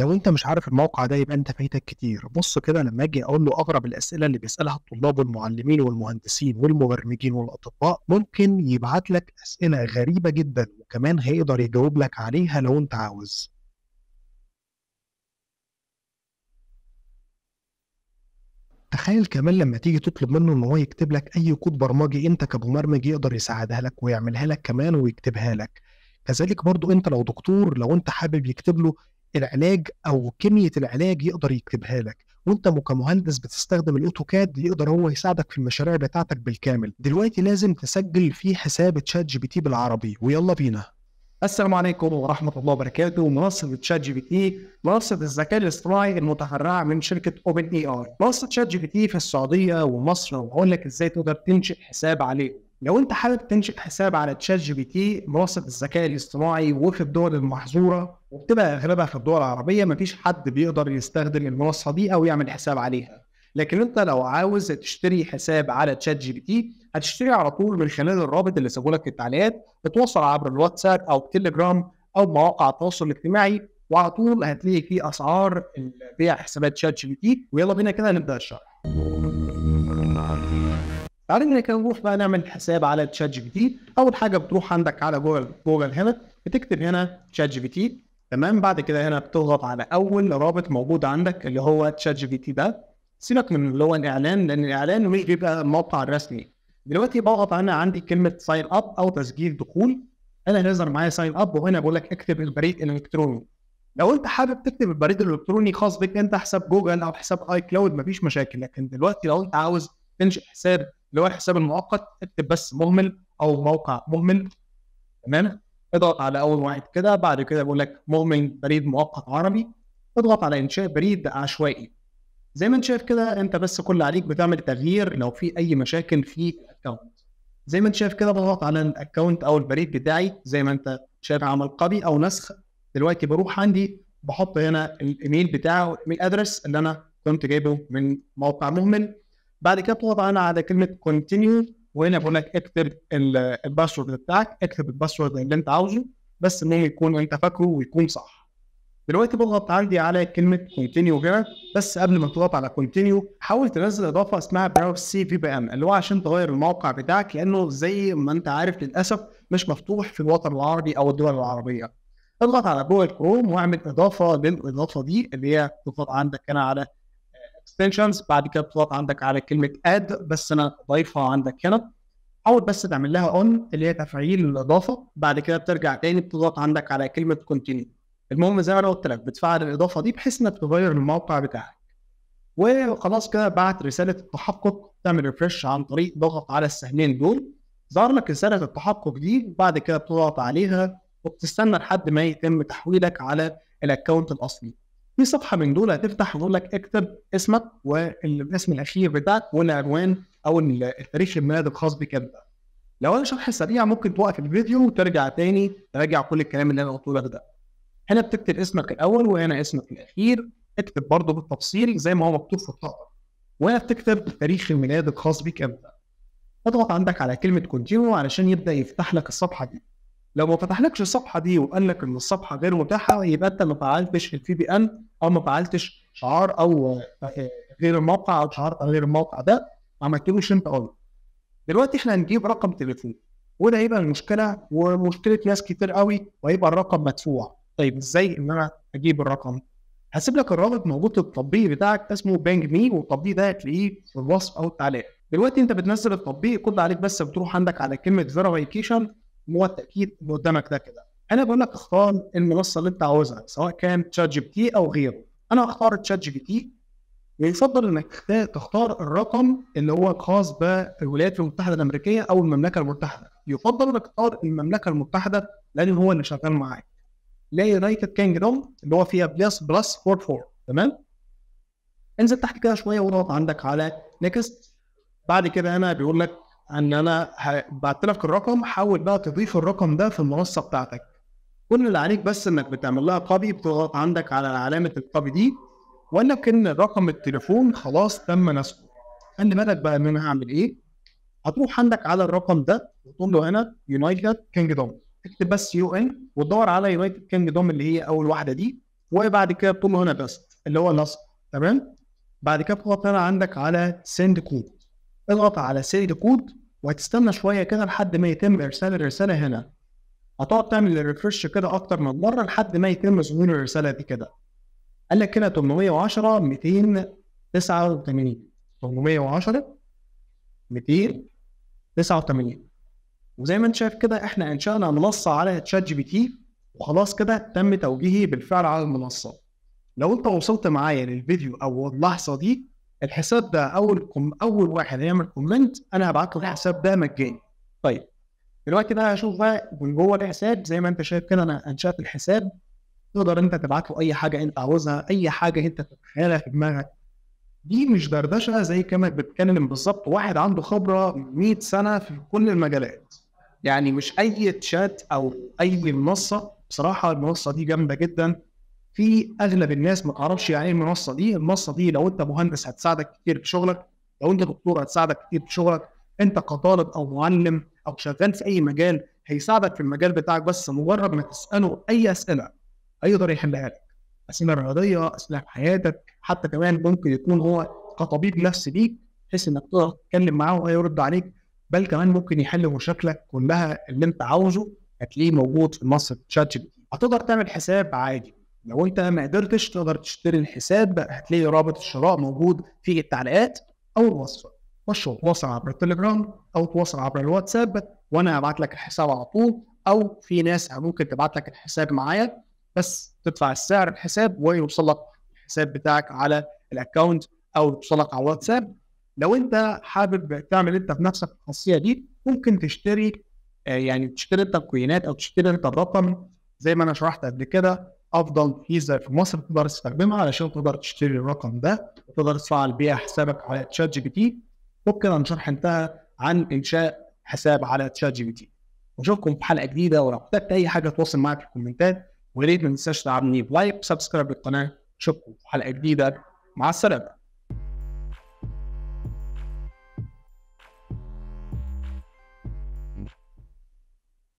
لو انت مش عارف الموقع ده يبقى انت فايتك كتير بص كده لما اجي اقول له اغرب الاسئله اللي بيسالها الطلاب والمعلمين والمهندسين والمبرمجين والاطباء ممكن يبعت لك اسئله غريبه جدا وكمان هيقدر يجاوب لك عليها لو انت عاوز تخيل كمان لما تيجي تطلب منه ان هو يكتب لك اي كود برمجي انت كمبرمج يقدر يساعدها لك ويعملها لك كمان ويكتبها لك كذلك برضو انت لو دكتور لو انت حابب يكتب له العلاج او كميه العلاج يقدر يكتبها لك وانت كمهندس بتستخدم الاوتوكاد يقدر هو يساعدك في المشاريع بتاعتك بالكامل دلوقتي لازم تسجل في حساب تشات جي بي تي بالعربي ويلا بينا السلام عليكم ورحمة الله وبركاته منصة تشات جي بي تي منصة الذكاء الاصطناعي المتفرعة من شركة اوبن اي ار منصة تشات جي بي تي في السعودية ومصر وهقول لك ازاي تقدر تنشئ حساب عليه لو انت حابب تنشئ حساب على تشات جي بي تي بواسطه الذكاء الاصطناعي وفي الدول المحظوره وبتبقى اغلبها في الدول العربيه مفيش حد بيقدر يستخدم المنصه دي او يعمل حساب عليها لكن انت لو عاوز تشتري حساب على تشات جي بي تي هتشتري على طول من خلال الرابط اللي سابه لك في التعليقات بتوصل عبر الواتساب او التليجرام او مواقع التواصل الاجتماعي وعلى طول هتلاقي فيه اسعار بيع حسابات تشات جي بي تي ويلا بينا كده نبدا الشرح بعدين انك نروح بقى نعمل حساب على تشات جي بي تي اول حاجه بتروح عندك على جوجل جوجل هنا بتكتب هنا تشات جي بي تي تمام بعد كده هنا بتضغط على اول رابط موجود عندك اللي هو تشات جي بي تي ده سيبك من اللي هو الاعلان لان الاعلان مش بيبقى الموقع الرسمي دلوقتي بضغط انا عندي كلمه ساين اب او تسجيل دخول انا هيظهر معايا ساين اب وهنا بقول لك اكتب البريد الالكتروني لو انت حابب تكتب البريد الالكتروني خاص بك انت حساب جوجل او حساب اي كلاود مفيش مشاكل لكن دلوقتي لو انت عاوز تنشئ حساب اللي هو الحساب المؤقت اكتب بس مهمل او موقع مهمل تمام اضغط على اول واحد كده بعد كده بيقول لك مهمل بريد مؤقت عربي اضغط على انشاء بريد عشوائي زي ما انت شايف كده انت بس كل عليك بتعمل تغيير لو في اي مشاكل في الاكونت زي ما انت شايف كده بضغط على الاكونت او البريد بتاعي زي ما انت شايف عمل قبي او نسخ دلوقتي بروح عندي بحط هنا الايميل بتاعه الايميل ادرس اللي انا كنت جايبه من موقع مهمل بعد كده تضغط انا على كلمه كونتينيو وهنا بقول لك اكتب الباسورد بتاعك اكتب الباسورد اللي انت عاوزه بس انه يكون انت فاكره ويكون صح دلوقتي بضغط عندي على كلمه كونتينيو هنا بس قبل ما تضغط على كونتينيو حاول تنزل اضافه اسمها سي في بي ام اللي هو عشان تغير الموقع بتاعك لانه زي ما انت عارف للاسف مش مفتوح في الوطن العربي او الدول العربيه اضغط على جوجل كروم واعمل اضافه للاضافه دي اللي هي تضغط عندك هنا على اكستنشنز بعد كده بتضغط عندك على كلمه اد بس انا ضايفها عندك هنا حاول بس تعمل لها اون اللي هي تفعيل الاضافه بعد كده بترجع تاني بتضغط عندك على كلمه كونتينيو المهم زي ما انا قلت لك بتفعل الاضافه دي بحيث انك تغير الموقع بتاعك وخلاص كده بعت رساله التحقق تعمل ريفرش عن طريق ضغط على السهمين دول ظهر لك رساله التحقق دي بعد كده بتضغط عليها وبتستنى لحد ما يتم تحويلك على الاكونت الاصلي في صفحه من دول هتفتح ويقول لك اكتب اسمك والاسم الاخير بتاعك والعنوان او التاريخ الميلاد الخاص بك انت. لو انا شرح سريع ممكن توقف الفيديو وترجع تاني تراجع كل الكلام اللي انا قلته لك ده. هنا بتكتب اسمك الاول وهنا اسمك الاخير اكتب برضه بالتفصيل زي ما هو مكتوب في الطاقه. وهنا بتكتب تاريخ الميلاد الخاص بك انت. اضغط عندك على كلمه كونتينيو علشان يبدا يفتح لك الصفحه دي. لو ما فتحلكش الصفحه دي وقال لك ان الصفحه غير متاحه يبقى انت ما فعلتش الفي بي ان او ما فعلتش شعار او غير الموقع او شعار غير الموقع ده ما عملتلوش انت اول دلوقتي احنا هنجيب رقم تليفون وده هيبقى المشكله ومشكله ناس كتير قوي وهيبقى الرقم مدفوع طيب ازاي ان انا اجيب الرقم هسيب لك الرابط موجود في التطبيق بتاعك اسمه بانج مي والتطبيق ده هتلاقيه في الوصف او التعليق دلوقتي انت بتنزل التطبيق كل عليك بس بتروح عندك على كلمه فيريفيكيشن هو التاكيد اللي قدامك ده كده انا بقول لك اختار المنصه اللي انت عاوزها سواء كان تشات جي بي تي او غيره انا هختار تشات جي بي تي ويفضل انك تختار الرقم اللي هو خاص بالولايات المتحده الامريكيه او المملكه المتحده يفضل انك تختار المملكه المتحده لان هو اللي شغال معاك لا يونايتد كينجدوم اللي هو فيها بلس بلس 44 تمام انزل تحت كده شويه واضغط عندك على نيكست بعد كده هنا بيقول لك ان انا بعت لك الرقم حاول بقى تضيف الرقم ده في المنصه بتاعتك كل اللي عليك بس انك بتعمل لها كوبي بتضغط عندك على علامه الكوبي دي ولكن رقم التليفون خلاص تم نسخه خلي بالك بقى ان انا هعمل ايه هتروح عندك على الرقم ده وتقول له هنا يونايتد كينجدوم اكتب بس يو ان وتدور على يونايتد كينجدوم اللي هي اول واحده دي وبعد كده تقول له هنا بس اللي هو نسخ تمام بعد كده تضغط هنا عندك على سند كود اضغط على سيند كود وهتستنى شويه كده لحد ما يتم ارسال الرساله هنا هتقعد تعمل الريفرش كده اكتر من مره لحد ما يتم ظهور الرساله دي كده قال لك كده 810 289 810 289 وزي ما انت شايف كده احنا انشأنا منصه على تشات جي بي تي وخلاص كده تم توجيهي بالفعل على المنصه لو انت وصلت معايا للفيديو او اللحظه دي الحساب ده اول كم اول واحد هيعمل كومنت انا هبعت له الحساب ده مجاني طيب دلوقتي بقى هشوف بقى من جوه الحساب زي ما انت شايف كده انا انشات الحساب تقدر انت تبعت له اي حاجه انت عاوزها اي حاجه انت تتخيلها في دماغك دي مش دردشه زي كما بتتكلم بالظبط واحد عنده خبره 100 سنه في كل المجالات يعني مش اي تشات او اي منصه بصراحه المنصه دي جامده جدا في اغلب الناس ما تعرفش يعني ايه المنصه دي المنصه دي لو انت مهندس هتساعدك كتير في شغلك لو انت دكتور هتساعدك كتير في شغلك انت كطالب او معلم او شغال في اي مجال هيساعدك في المجال بتاعك بس مجرد ما تساله اي اسئله هيقدر يحلها لك اسئله رياضيه اسئله في حياتك حتى كمان ممكن يكون هو كطبيب نفسي ليك بحيث انك تقدر تتكلم معاه ويرد عليك بل كمان ممكن يحل مشاكلك كلها اللي انت عاوزه هتلاقيه موجود في منصه شات جي بي تي هتقدر تعمل حساب عادي لو انت ما قدرتش تقدر تشتري الحساب بقى هتلاقي رابط الشراء موجود في التعليقات او الوصف خش تواصل عبر التليجرام او تواصل عبر الواتساب وانا هبعت لك الحساب على طول او في ناس ممكن تبعت لك الحساب معايا بس تدفع السعر الحساب ويوصل لك الحساب بتاعك على الاكونت او لك على الواتساب لو انت حابب تعمل انت بنفسك الخاصيه دي ممكن تشتري آه، يعني تشتري انت الكوينات او تشتري انت الرقم زي ما انا شرحت قبل كده افضل فيزا في مصر تقدر تستخدمها علشان تقدر تشتري الرقم ده وتقدر تفعل بيها حسابك على تشات جي بي تي وبكده الشرح انتهى عن انشاء حساب على تشات جي بي تي واشوفكم في حلقه جديده ولو احتجت اي حاجه تواصل معايا في الكومنتات ويا ريت ما تنساش تدعمني بلايك وسبسكرايب للقناه اشوفكم في حلقه جديده مع السلامه